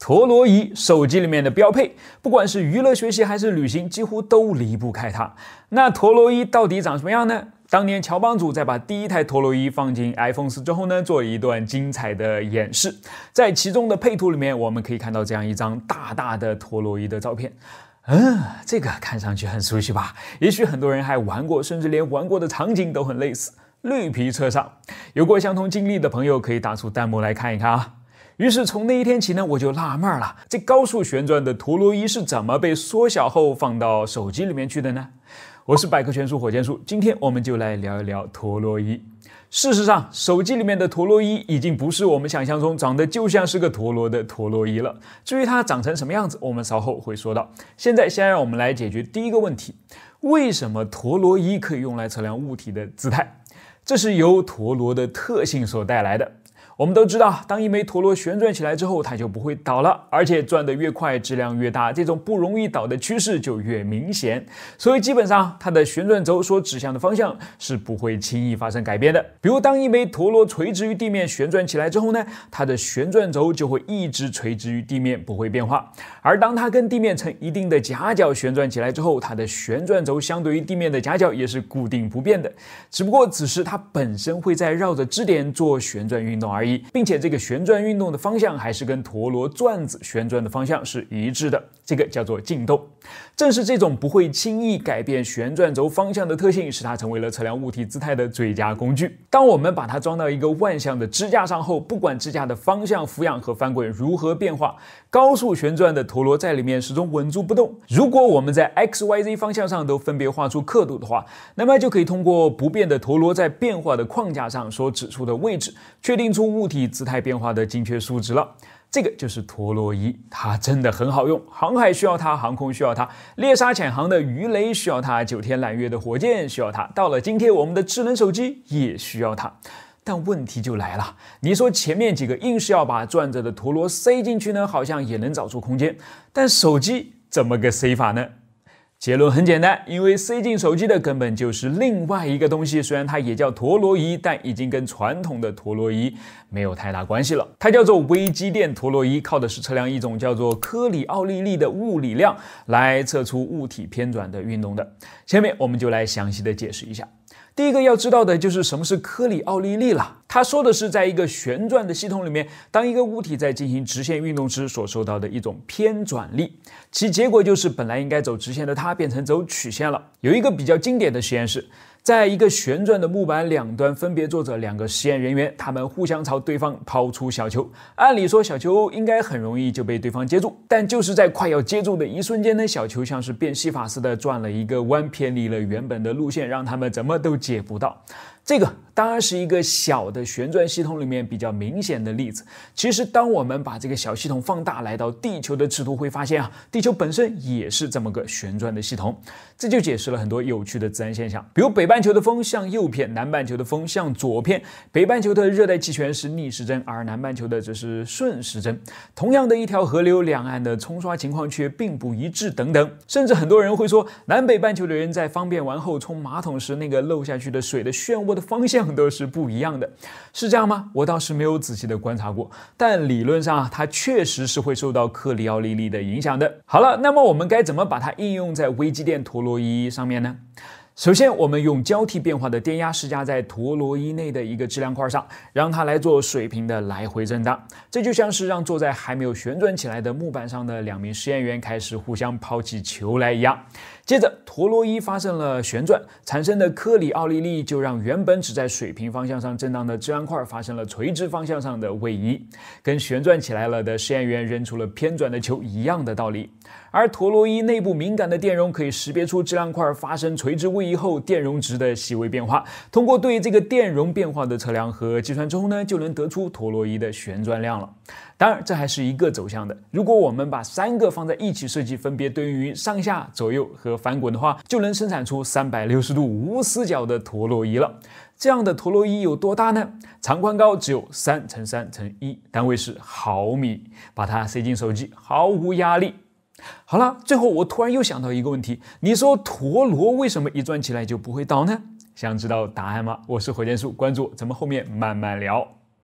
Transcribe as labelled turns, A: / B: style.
A: 陀螺仪，手机里面的标配，不管是娱乐、学习还是旅行，几乎都离不开它。那陀螺仪到底长什么样呢？当年乔帮主在把第一台陀螺仪放进 iPhone 四之后呢，做了一段精彩的演示，在其中的配图里面，我们可以看到这样一张大大的陀螺仪的照片。嗯，这个看上去很熟悉吧？也许很多人还玩过，甚至连玩过的场景都很类似。绿皮车上，有过相同经历的朋友可以打出弹幕来看一看啊。于是从那一天起呢，我就纳闷了：这高速旋转的陀螺仪是怎么被缩小后放到手机里面去的呢？我是百科全书火箭叔，今天我们就来聊一聊陀螺仪。事实上，手机里面的陀螺仪已经不是我们想象中长得就像是个陀螺的陀螺仪了。至于它长成什么样子，我们稍后会说到。现在先让我们来解决第一个问题：为什么陀螺仪可以用来测量物体的姿态？这是由陀螺的特性所带来的。我们都知道，当一枚陀螺旋转起来之后，它就不会倒了，而且转得越快，质量越大，这种不容易倒的趋势就越明显。所以基本上，它的旋转轴所指向的方向是不会轻易发生改变的。比如，当一枚陀螺垂直于地面旋转起来之后呢，它的旋转轴就会一直垂直于地面，不会变化。而当它跟地面成一定的夹角旋转起来之后，它的旋转轴相对于地面的夹角也是固定不变的，只不过此时它本身会在绕着支点做旋转运动而已。并且这个旋转运动的方向还是跟陀螺转子旋转的方向是一致的，这个叫做进动。正是这种不会轻易改变旋转轴方向的特性，使它成为了测量物体姿态的最佳工具。当我们把它装到一个万向的支架上后，不管支架的方向俯仰和翻滚如何变化，高速旋转的陀螺在里面始终稳住不动。如果我们在 XYZ 方向上都分别画出刻度的话，那么就可以通过不变的陀螺在变化的框架上所指出的位置，确定出。物体姿态变化的精确数值了，这个就是陀螺仪，它真的很好用。航海需要它，航空需要它，猎杀潜航的鱼雷需要它，九天揽月的火箭需要它。到了今天，我们的智能手机也需要它。但问题就来了，你说前面几个硬是要把转着的陀螺塞进去呢，好像也能找出空间，但手机怎么个塞法呢？结论很简单，因为塞进手机的根本就是另外一个东西，虽然它也叫陀螺仪，但已经跟传统的陀螺仪没有太大关系了。它叫做微机电陀螺仪，靠的是测量一种叫做科里奥利力的物理量来测出物体偏转的运动的。下面我们就来详细的解释一下。第一个要知道的就是什么是科里奥利力了。他说的是，在一个旋转的系统里面，当一个物体在进行直线运动时所受到的一种偏转力，其结果就是本来应该走直线的它变成走曲线了。有一个比较经典的实验是。在一个旋转的木板两端，分别坐着两个实验人员，他们互相朝对方抛出小球。按理说，小球应该很容易就被对方接住，但就是在快要接住的一瞬间呢，小球像是变戏法似的转了一个弯，偏离了原本的路线，让他们怎么都接不到。这个当然是一个小的旋转系统里面比较明显的例子。其实，当我们把这个小系统放大，来到地球的尺度，会发现啊，地球本身也是这么个旋转的系统。这就解释了很多有趣的自然现象，比如北半球的风向右偏，南半球的风向左偏；北半球的热带气旋是逆时针，而南半球的则是顺时针。同样的一条河流，两岸的冲刷情况却并不一致，等等。甚至很多人会说，南北半球的人在方便完后冲马桶时，那个漏下去的水的漩涡。我的方向都是不一样的，是这样吗？我倒是没有仔细的观察过，但理论上啊，它确实是会受到克里奥利力的影响的。好了，那么我们该怎么把它应用在微机电陀螺仪上面呢？首先，我们用交替变化的电压施加在陀螺仪内的一个质量块上，让它来做水平的来回震荡。这就像是让坐在还没有旋转起来的木板上的两名实验员开始互相抛起球来一样。接着，陀螺仪发生了旋转，产生的科里奥利力就让原本只在水平方向上震荡的质量块发生了垂直方向上的位移，跟旋转起来了的实验员扔出了偏转的球一样的道理。而陀螺仪内部敏感的电容可以识别出质量块发生垂直位移。后电容值的细微变化，通过对这个电容变化的测量和计算之后呢，就能得出陀螺仪的旋转量了。当然，这还是一个走向的。如果我们把三个放在一起设计，分别对应于上下、左右和翻滚的话，就能生产出三百六十度无死角的陀螺仪了。这样的陀螺仪有多大呢？长宽高只有三乘三乘一，单位是毫米，把它塞进手机毫无压力。好了，最后我突然又想到一个问题：你说陀螺为什么一转起来就不会倒呢？想知道答案吗？我是火箭叔，关注我，咱们后面慢慢聊。